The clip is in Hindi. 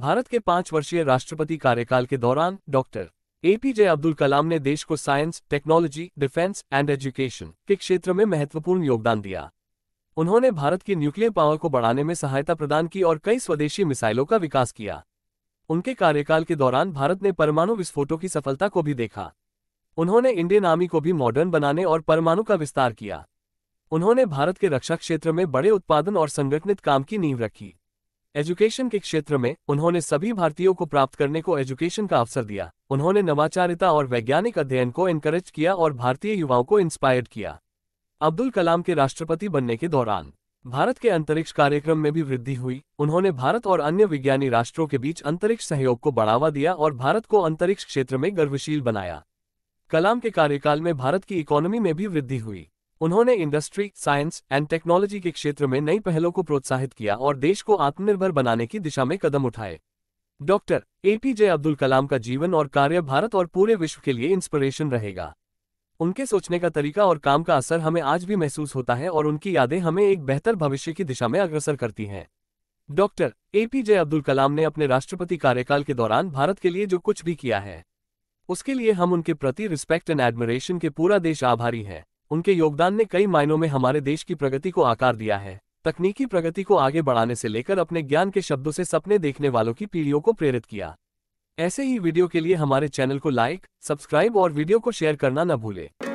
भारत के पांच वर्षीय राष्ट्रपति कार्यकाल के दौरान डॉक्टर एपीजे अब्दुल कलाम ने देश को science technology defence and education के क्षेत्र में महत्वपूर्ण योगदान दिया उन्होंने भारत की न्यूक्लियर पावर को बढ़ाने में सहायता प्रदान की और कई स्वदेशी मिसाइलों का विकास किया उनके कार्यकाल के दौरान भारत ने परमाणु विस्फोटों की सफलता को भी देखा उन्होंने इंडियन आर्मी को भी मॉडर्न बनाने और परमाणु का विस्तार किया उन्होंने भारत के रक्षा क्षेत्र में बड़े उत्पादन और संगठनित काम की नींव रखी एजुकेशन के क्षेत्र में उन्होंने सभी भारतीयों को प्राप्त करने को एजुकेशन का अवसर दिया उन्होंने नवाचारिता और वैज्ञानिक अध्ययन को इनकरेज किया और भारतीय युवाओं को इंस्पायर्ड किया अब्दुल कलाम के राष्ट्रपति बनने के दौरान भारत के अंतरिक्ष कार्यक्रम में भी वृद्धि हुई उन्होंने भारत और अन्य विज्ञानी राष्ट्रों के बीच अंतरिक्ष सहयोग को बढ़ावा दिया और भारत को अंतरिक्ष क्षेत्र में गर्वशील बनाया कलाम के कार्यकाल में भारत की इकोनॉमी में भी वृद्धि हुई उन्होंने इंडस्ट्री साइंस एंड टेक्नोलॉजी के क्षेत्र में नई पहलों को प्रोत्साहित किया और देश को आत्मनिर्भर बनाने की दिशा में कदम उठाए डॉक्टर एपीजे अब्दुल कलाम का जीवन और कार्य भारत और पूरे विश्व के लिए इंस्पिरेशन रहेगा उनके सोचने का तरीका और काम का असर हमें आज भी महसूस होता है और उनकी यादें हमें एक बेहतर भविष्य की दिशा में अग्रसर करती हैं डॉक्टर एपीजे अब्दुल कलाम ने अपने राष्ट्रपति कार्यकाल के दौरान भारत के लिए जो कुछ भी किया है उसके लिए हम उनके प्रति रिस्पेक्ट एंड एडमिरेशन के पूरा देश आभारी हैं उनके योगदान ने कई मायनों में हमारे देश की प्रगति को आकार दिया है तकनीकी प्रगति को आगे बढ़ाने से लेकर अपने ज्ञान के शब्दों से सपने देखने वालों की पीढ़ियों को प्रेरित किया ऐसे ही वीडियो के लिए हमारे चैनल को लाइक सब्सक्राइब और वीडियो को शेयर करना न भूलें